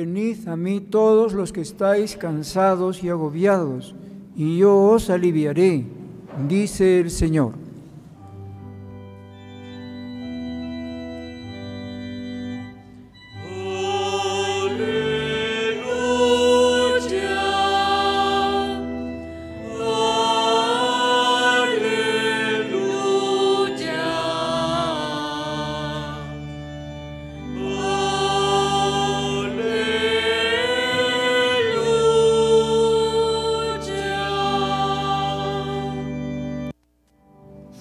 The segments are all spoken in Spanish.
Venid a mí todos los que estáis cansados y agobiados, y yo os aliviaré, dice el Señor.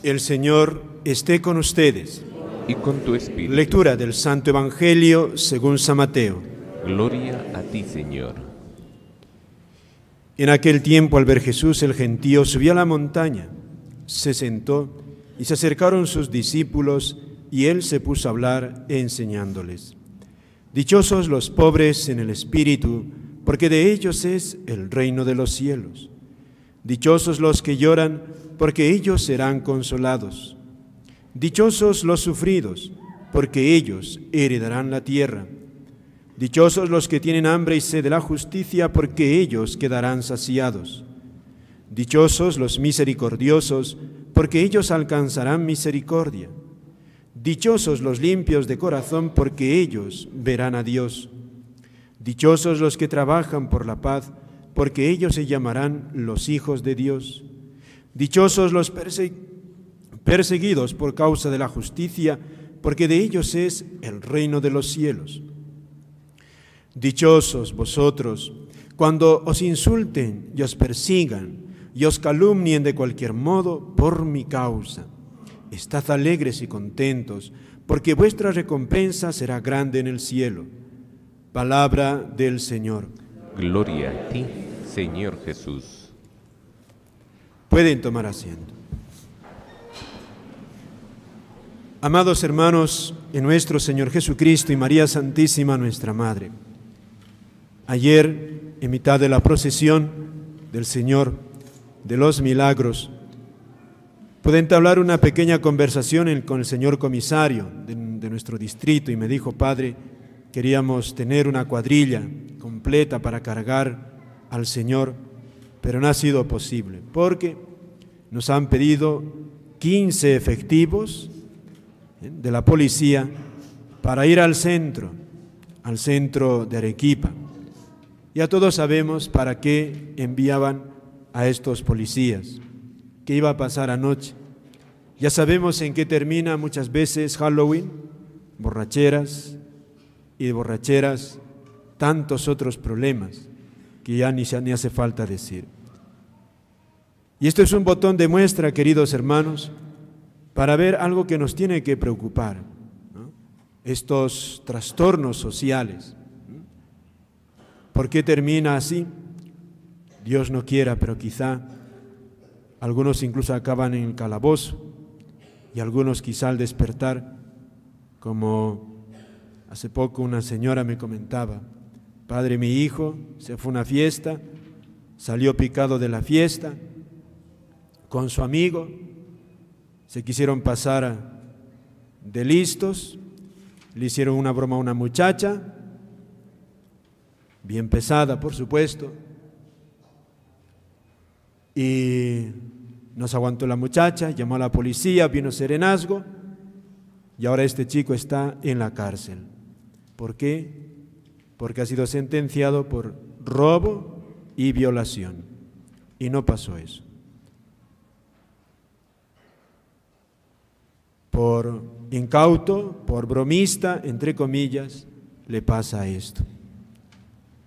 El Señor esté con ustedes. Y con tu espíritu. Lectura del Santo Evangelio según San Mateo. Gloria a ti, Señor. En aquel tiempo, al ver Jesús, el gentío subió a la montaña, se sentó y se acercaron sus discípulos y él se puso a hablar enseñándoles. Dichosos los pobres en el espíritu, porque de ellos es el reino de los cielos. Dichosos los que lloran, porque ellos serán consolados. Dichosos los sufridos, porque ellos heredarán la tierra. Dichosos los que tienen hambre y sed de la justicia, porque ellos quedarán saciados. Dichosos los misericordiosos, porque ellos alcanzarán misericordia. Dichosos los limpios de corazón, porque ellos verán a Dios. Dichosos los que trabajan por la paz, porque ellos se llamarán los hijos de Dios. Dichosos los perseguidos por causa de la justicia, porque de ellos es el reino de los cielos. Dichosos vosotros cuando os insulten y os persigan y os calumnien de cualquier modo por mi causa. Estad alegres y contentos, porque vuestra recompensa será grande en el cielo. Palabra del Señor. Gloria a ti, Señor Jesús. Pueden tomar asiento. Amados hermanos, en nuestro Señor Jesucristo y María Santísima, nuestra Madre, ayer, en mitad de la procesión del Señor de los Milagros, pude entablar una pequeña conversación con el señor comisario de, de nuestro distrito y me dijo, Padre, queríamos tener una cuadrilla completa para cargar al Señor, pero no ha sido posible, porque nos han pedido 15 efectivos ¿eh? de la policía para ir al centro, al centro de Arequipa. Ya todos sabemos para qué enviaban a estos policías, qué iba a pasar anoche. Ya sabemos en qué termina muchas veces Halloween, borracheras y borracheras tantos otros problemas que ya ni, ni hace falta decir. Y esto es un botón de muestra, queridos hermanos, para ver algo que nos tiene que preocupar, estos trastornos sociales. ¿Por qué termina así? Dios no quiera, pero quizá algunos incluso acaban en calabozo y algunos quizá al despertar, como hace poco una señora me comentaba, Padre, mi hijo se fue a una fiesta, salió picado de la fiesta con su amigo, se quisieron pasar de listos, le hicieron una broma a una muchacha, bien pesada, por supuesto, y nos aguantó la muchacha, llamó a la policía, vino serenazgo, y ahora este chico está en la cárcel. ¿Por qué? porque ha sido sentenciado por robo y violación. Y no pasó eso. Por incauto, por bromista, entre comillas, le pasa esto.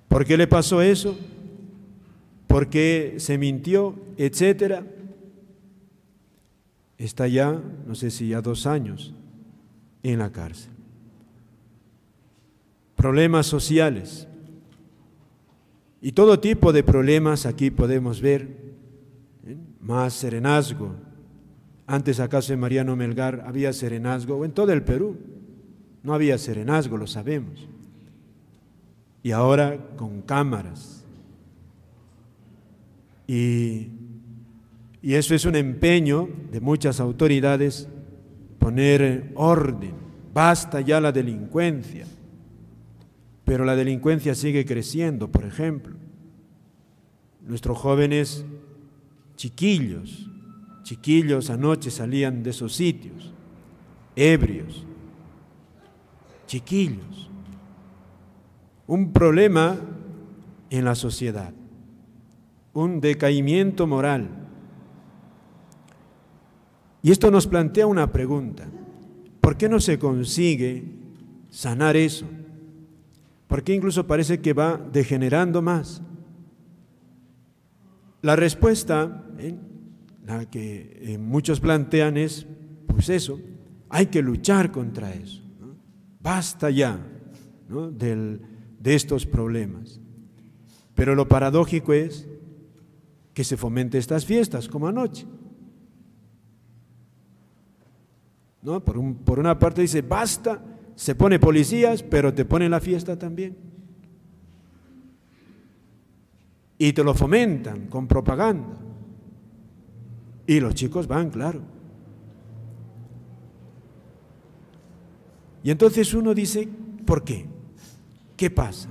¿Por qué le pasó eso? ¿Por qué se mintió, etcétera? Está ya, no sé si ya dos años, en la cárcel problemas sociales y todo tipo de problemas aquí podemos ver, ¿eh? más serenazgo. Antes acaso en Mariano Melgar había serenazgo, o en todo el Perú no había serenazgo, lo sabemos. Y ahora con cámaras. Y, y eso es un empeño de muchas autoridades poner orden. Basta ya la delincuencia pero la delincuencia sigue creciendo, por ejemplo. Nuestros jóvenes chiquillos, chiquillos anoche salían de esos sitios, ebrios, chiquillos. Un problema en la sociedad, un decaimiento moral. Y esto nos plantea una pregunta. ¿Por qué no se consigue sanar eso? porque incluso parece que va degenerando más. La respuesta, ¿eh? la que eh, muchos plantean es, pues eso, hay que luchar contra eso, basta ya de estos problemas. Pero lo paradójico es que se fomente estas fiestas, como anoche. Por, por una parte dice, basta, se pone policías, pero te ponen la fiesta también. Y te lo fomentan con propaganda. Y los chicos van, claro. Y entonces uno dice, ¿por qué? ¿Qué pasa?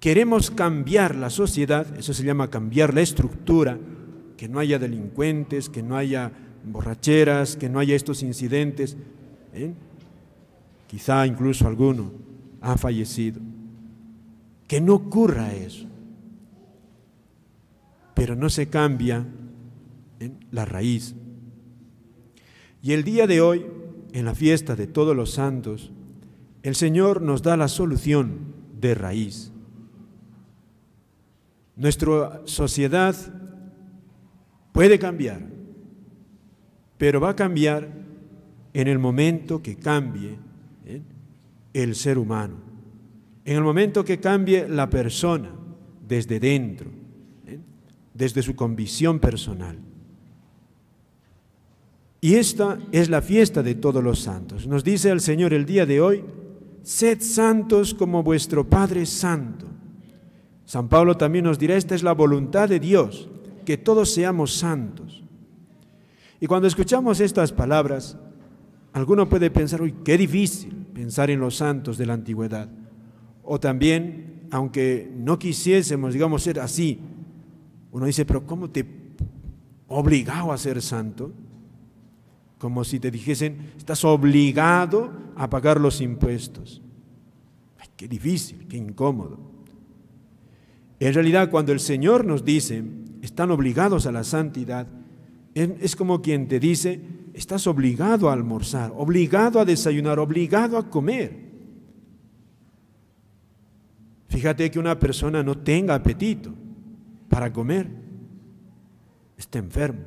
Queremos cambiar la sociedad, eso se llama cambiar la estructura, que no haya delincuentes, que no haya borracheras, que no haya estos incidentes. ¿eh? quizá incluso alguno ha fallecido. Que no ocurra eso. Pero no se cambia en la raíz. Y el día de hoy, en la fiesta de todos los santos, el Señor nos da la solución de raíz. Nuestra sociedad puede cambiar, pero va a cambiar en el momento que cambie el ser humano. En el momento que cambie la persona desde dentro, ¿eh? desde su convicción personal. Y esta es la fiesta de todos los santos. Nos dice el Señor el día de hoy, sed santos como vuestro Padre Santo. San Pablo también nos dirá, esta es la voluntad de Dios, que todos seamos santos. Y cuando escuchamos estas palabras, Alguno puede pensar, uy, qué difícil pensar en los santos de la antigüedad. O también, aunque no quisiésemos, digamos, ser así, uno dice, pero ¿cómo te obligado a ser santo? Como si te dijesen, estás obligado a pagar los impuestos. qué difícil, qué incómodo. En realidad, cuando el Señor nos dice, están obligados a la santidad, es como quien te dice, estás obligado a almorzar, obligado a desayunar, obligado a comer. Fíjate que una persona no tenga apetito para comer, está enfermo.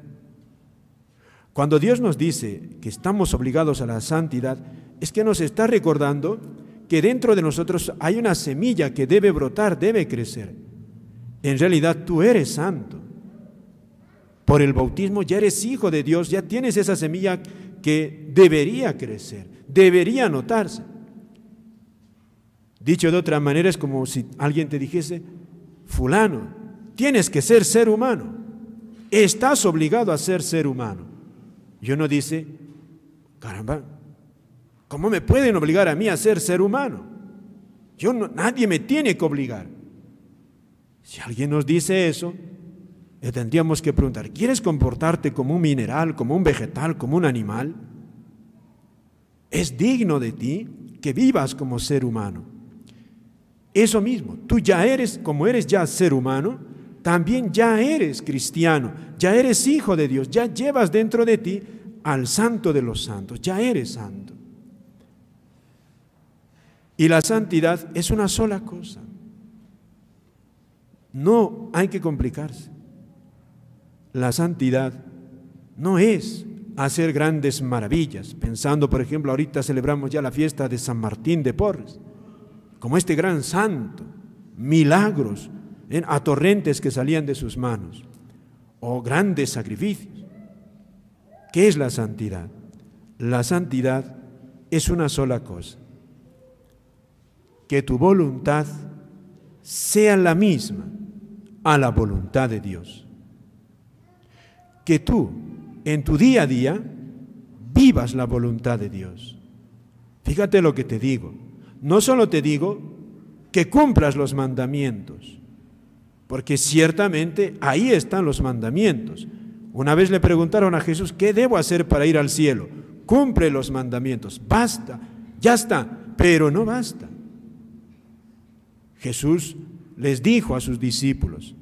Cuando Dios nos dice que estamos obligados a la santidad, es que nos está recordando que dentro de nosotros hay una semilla que debe brotar, debe crecer. En realidad tú eres santo. Por el bautismo ya eres hijo de Dios, ya tienes esa semilla que debería crecer, debería notarse. Dicho de otra manera, es como si alguien te dijese, fulano, tienes que ser ser humano, estás obligado a ser ser humano. ...yo no dice, caramba, ¿cómo me pueden obligar a mí a ser ser humano? Yo no, nadie me tiene que obligar. Si alguien nos dice eso, le tendríamos que preguntar, ¿quieres comportarte como un mineral, como un vegetal, como un animal? Es digno de ti que vivas como ser humano. Eso mismo, tú ya eres, como eres ya ser humano, también ya eres cristiano, ya eres hijo de Dios, ya llevas dentro de ti al santo de los santos, ya eres santo. Y la santidad es una sola cosa. No hay que complicarse. La santidad no es hacer grandes maravillas, pensando, por ejemplo, ahorita celebramos ya la fiesta de San Martín de Porres, como este gran santo, milagros ¿eh? a torrentes que salían de sus manos, o grandes sacrificios. ¿Qué es la santidad? La santidad es una sola cosa, que tu voluntad sea la misma a la voluntad de Dios que tú en tu día a día vivas la voluntad de Dios. Fíjate lo que te digo. No solo te digo que cumplas los mandamientos, porque ciertamente ahí están los mandamientos. Una vez le preguntaron a Jesús, ¿qué debo hacer para ir al cielo? Cumple los mandamientos, basta, ya está, pero no basta. Jesús les dijo a sus discípulos,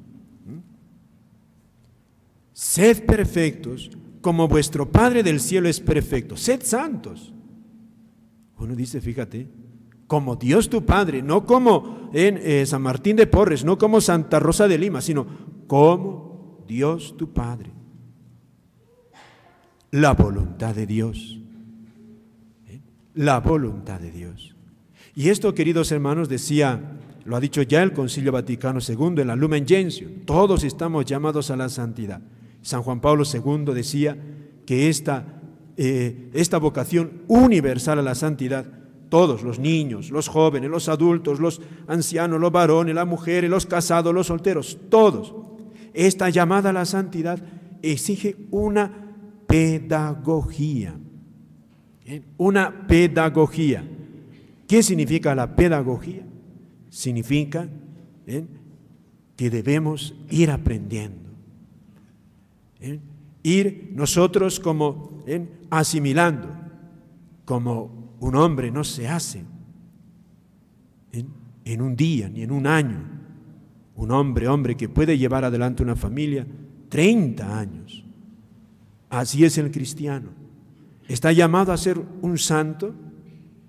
Sed perfectos como vuestro Padre del cielo es perfecto. Sed santos. Uno dice, fíjate, como Dios tu Padre, no como eh, San Martín de Porres, no como Santa Rosa de Lima, sino como Dios tu Padre. La voluntad de Dios. ¿Eh? La voluntad de Dios. Y esto, queridos hermanos, decía, lo ha dicho ya el Concilio Vaticano II en la Lumen Gentium, todos estamos llamados a la santidad. San Juan Pablo II decía que esta, eh, esta vocación universal a la santidad, todos, los niños, los jóvenes, los adultos, los ancianos, los varones, las mujeres, los casados, los solteros, todos, esta llamada a la santidad exige una pedagogía. ¿Eh? Una pedagogía. ¿Qué significa la pedagogía? Significa ¿eh? que debemos ir aprendiendo ¿eh? ir nosotros como ¿eh? asimilando, como un hombre no se hace ¿eh? en un día ni en un año. Un hombre, hombre que puede llevar adelante una familia 30 años. Así es el cristiano. Está llamado a ser un santo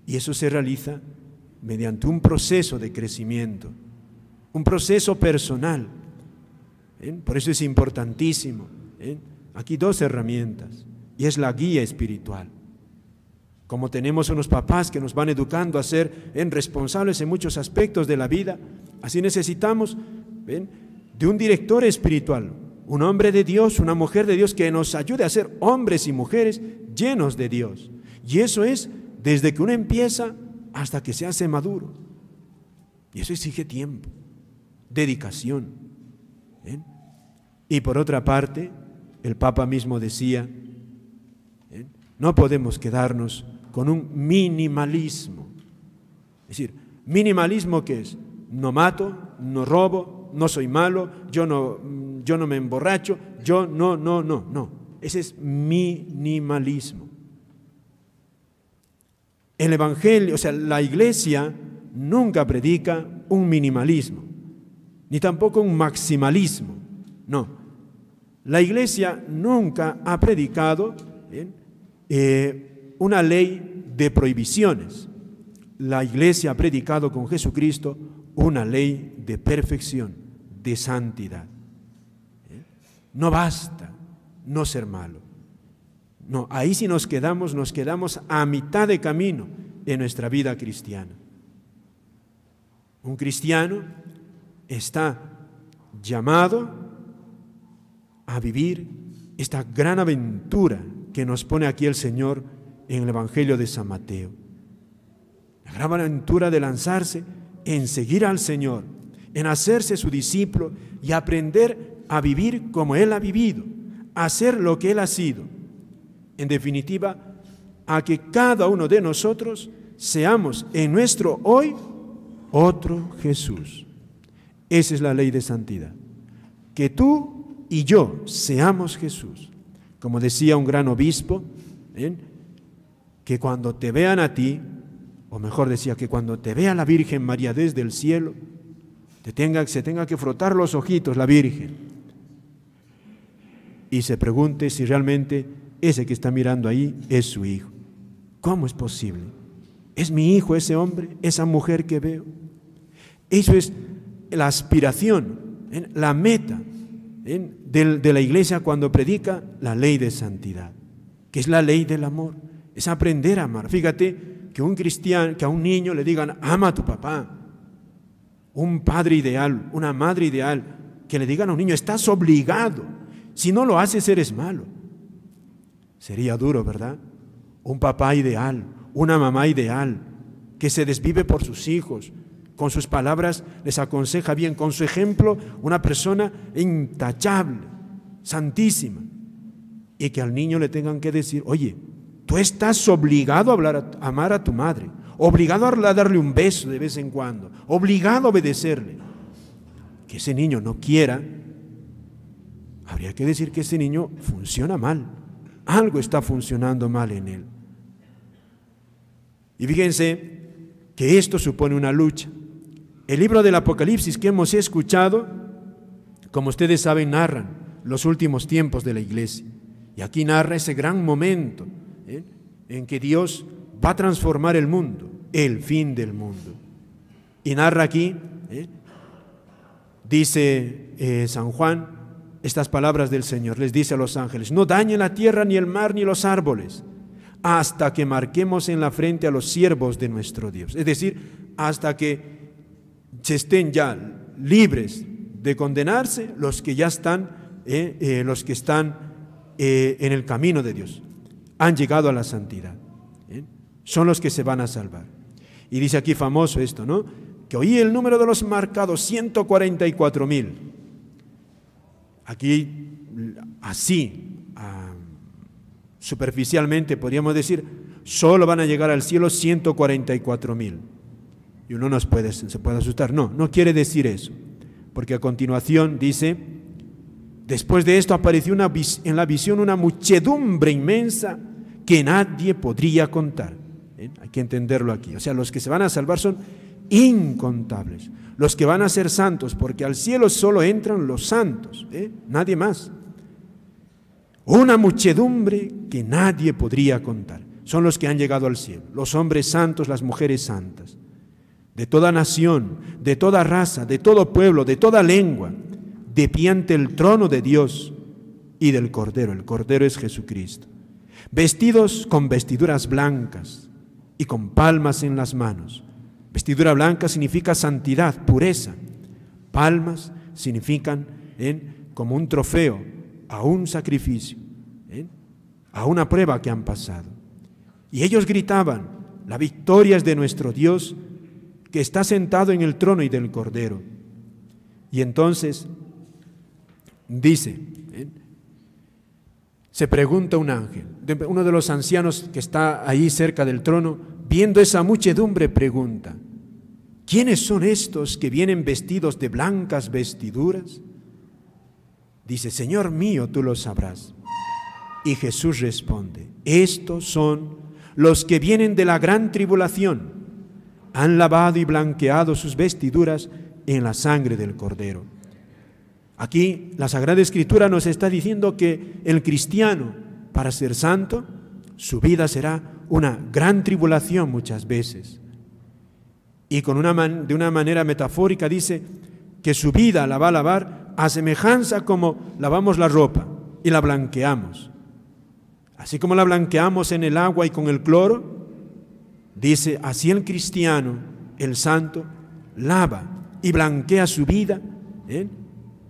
y eso se realiza mediante un proceso de crecimiento, un proceso personal. Por eso es importantísimo ¿Eh? Aquí dos herramientas y es la guía espiritual. Como tenemos unos papás que nos van educando a ser responsables en muchos aspectos de la vida, así necesitamos de un director espiritual, un hombre de Dios, una mujer de Dios que nos ayude a ser hombres y mujeres llenos de Dios. Y eso es desde que uno empieza hasta que se hace maduro. Y eso exige tiempo, dedicación. Y por otra parte, el Papa mismo decía, ¿eh? no podemos quedarnos con un minimalismo. Es decir, minimalismo que es, no mato, no robo, no soy malo, yo no, mm, yo no me emborracho, yo no, no, no, no. Ese es minimalismo. El Evangelio, o sea, la iglesia nunca predica un minimalismo, ni tampoco un maximalismo, no la iglesia nunca ha predicado eh, una ley de prohibiciones. La iglesia ha predicado con Jesucristo una ley de perfección, de santidad. ¿Eh? No basta no ser malo. No, ahí si nos quedamos, nos quedamos a mitad de camino en nuestra vida cristiana. Un cristiano está llamado a vivir esta gran aventura que nos pone aquí el Señor en el Evangelio de San Mateo. La gran aventura de lanzarse en seguir al Señor, en hacerse su discípulo y aprender a vivir como Él ha vivido, a hacer lo que Él ha sido. En definitiva, a que cada uno de nosotros seamos en nuestro hoy otro Jesús. Esa es la ley de santidad. Que tú y yo seamos Jesús. Como decía un gran obispo, que cuando te vean a ti, o mejor decía, que cuando te vea la Virgen María desde el cielo, te tenga, se tenga que frotar los ojitos la Virgen y se pregunte si realmente ese que está mirando ahí es su hijo. ¿Cómo es posible? ¿Es mi hijo ese hombre, esa mujer que veo? Eso es la aspiración, la meta ¿Eh? de, la iglesia cuando predica la ley de santidad, que es la ley del amor, es aprender a amar. Fíjate que un cristiano, que a un niño le digan, ama a tu papá, un padre ideal, una madre ideal, que le digan a un niño, estás obligado, si no lo haces eres malo. Sería duro, ¿verdad? Un papá ideal, una mamá ideal, que se desvive por sus hijos, con sus palabras les aconseja bien, con su ejemplo, una persona intachable, santísima. Y que al niño le tengan que decir, oye, tú estás obligado a, hablar, amar a tu madre, obligado a darle un beso de vez en cuando, obligado a obedecerle. Que ese niño no quiera, habría que decir que ese niño funciona mal. Algo está funcionando mal en él. Y fíjense que esto supone una lucha. El libro del Apocalipsis que hemos escuchado, como ustedes saben, narran los últimos tiempos de la iglesia. Y aquí narra ese gran momento ¿eh? en que Dios va a transformar el mundo, el fin del mundo. Y narra aquí, ¿eh? dice eh, San Juan, estas palabras del Señor. Les dice a los ángeles, no dañen la tierra, ni el mar, ni los árboles, hasta que marquemos en la frente a los siervos de nuestro Dios. Es decir, hasta que se estén ya libres de condenarse los que ya están, eh, eh, los que están eh, en el camino de Dios, han llegado a la santidad. Son los que se van a salvar. Y dice aquí famoso esto, ¿no? Que oí el número de los marcados, 144 mil. Aquí, así, ah, superficialmente podríamos decir, solo van a llegar al cielo 144 mil. Y uno nos puede, se puede asustar. No, no quiere decir eso. Porque a continuación dice, después de esto apareció en la visión una muchedumbre inmensa que nadie podría contar. ¿Eh? Hay que entenderlo aquí. O sea, los que se van a salvar son incontables. Los que van a ser santos, porque al cielo solo entran los santos, ¿eh? nadie más. Una muchedumbre que nadie podría contar. Son los que han llegado al cielo, los hombres santos, las mujeres santas de toda nación, de toda raza, de todo pueblo, de toda lengua, de pie ante el trono de Dios y del Cordero. El Cordero es Jesucristo. Vestidos con vestiduras blancas y con palmas en las manos. Vestidura blanca significa santidad, pureza. Palmas significan ¿eh? como un trofeo a un sacrificio, ¿eh? a una prueba que han pasado. Y ellos gritaban, la victoria es de nuestro Dios que está sentado en el trono y del Cordero. Y entonces dice, eh, se pregunta un ángel, uno de los ancianos que está ahí cerca del trono, viendo esa muchedumbre, pregunta, ¿quiénes son estos que vienen vestidos de blancas vestiduras? Dice, Señor mío, tú lo sabrás. Y Jesús responde, estos son los que vienen de la gran tribulación han lavado y blanqueado sus vestiduras en la sangre del Cordero. Aquí la Sagrada Escritura nos está diciendo que el cristiano, para ser santo, su vida será una gran tribulación muchas veces. Y con una de una manera metafórica dice que su vida la va a lavar a semejanza como lavamos la ropa y la blanqueamos. Así como la blanqueamos en el agua y con el cloro, Dice, así el cristiano, el santo, lava y blanquea su vida ¿eh?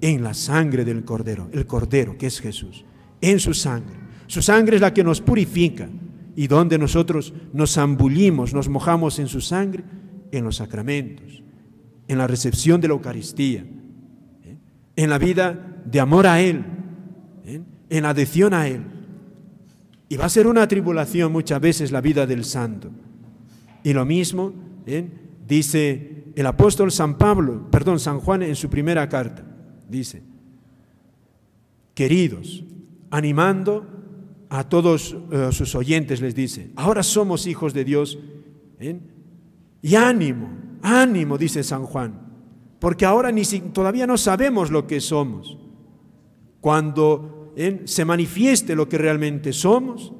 en la sangre del Cordero, el Cordero que es Jesús, en su sangre. Su sangre es la que nos purifica y donde nosotros nos zambullimos, nos mojamos en su sangre, en los sacramentos, en la recepción de la Eucaristía, ¿eh? en la vida de amor a Él, ¿eh? en adhesión a Él. Y va a ser una tribulación muchas veces la vida del santo. Y lo mismo ¿eh? dice el apóstol San Pablo, perdón, San Juan en su primera carta. Dice, queridos, animando a todos eh, sus oyentes, les dice, ahora somos hijos de Dios. ¿eh? Y ánimo, ánimo, dice San Juan, porque ahora ni si, todavía no sabemos lo que somos. Cuando se manifieste lo que realmente somos,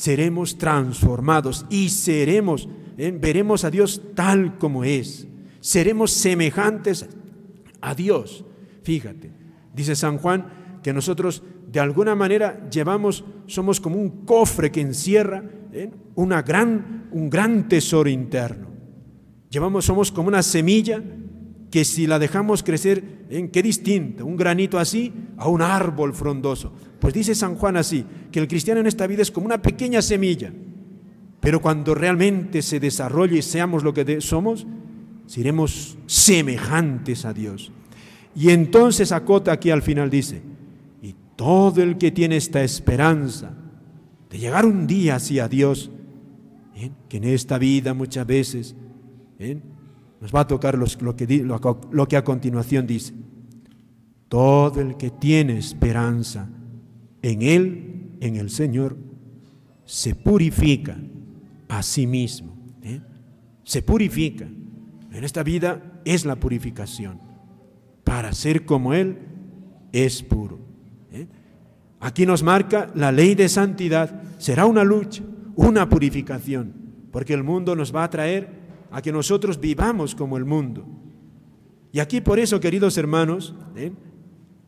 seremos transformados y seremos, eh, veremos a Dios tal como es. Seremos semejantes a Dios. Fíjate, dice San Juan que nosotros de alguna manera llevamos, somos como un cofre que encierra eh, una gran, un gran tesoro interno. Llevamos, somos como una semilla que si la dejamos crecer qué distinto un granito así a un árbol frondoso? Pues dice San Juan así, que el cristiano en esta vida es como una pequeña semilla, pero cuando realmente se desarrolle y seamos lo que somos, seremos semejantes a Dios. Y entonces acota aquí al final dice, y todo el que tiene esta esperanza de llegar un día así a Dios, ¿eh? que en esta vida muchas veces ¿eh? Nos va a tocar lo, que, a continuación dice. Todo el que tiene esperanza en Él, en el Señor, se purifica a sí mismo. ¿eh? Se purifica. En esta vida es la purificación. Para ser como Él es puro. ¿eh? Aquí nos marca la ley de santidad. Será una lucha, una purificación, porque el mundo nos va a traer a que nosotros vivamos como el mundo. Y aquí por eso, queridos hermanos, ¿eh?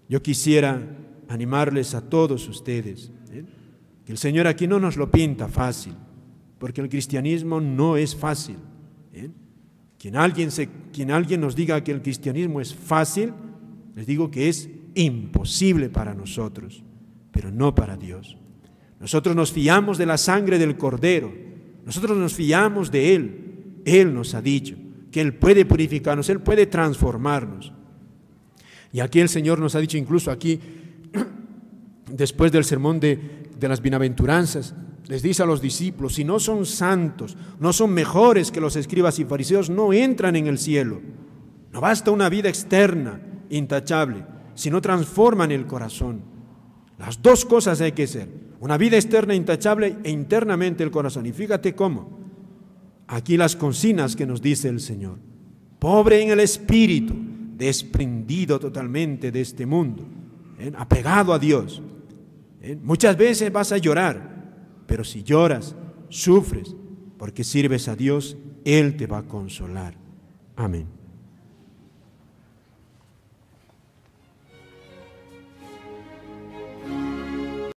yo quisiera animarles a todos ustedes, ¿eh? que el Señor aquí no nos lo pinta fácil, porque el cristianismo no es fácil. ¿eh? Quien, alguien se, quien alguien nos diga que el cristianismo es fácil, les digo que es imposible para nosotros, pero no para Dios. Nosotros nos fiamos de la sangre del Cordero, nosotros nos fiamos de Él, él nos ha dicho que Él puede purificarnos, Él puede transformarnos. Y aquí el Señor nos ha dicho, incluso aquí, después del sermón de, de las bienaventuranzas, les dice a los discípulos, si no son santos, no son mejores que los escribas y fariseos, no entran en el cielo. No basta una vida externa, intachable, si no transforman el corazón. Las dos cosas hay que ser, una vida externa intachable e internamente el corazón. Y fíjate cómo. Aquí las consignas que nos dice el Señor. Pobre en el espíritu, desprendido totalmente de este mundo, ¿eh? apegado a Dios. ¿eh? Muchas veces vas a llorar, pero si lloras, sufres, porque sirves a Dios, Él te va a consolar. Amén.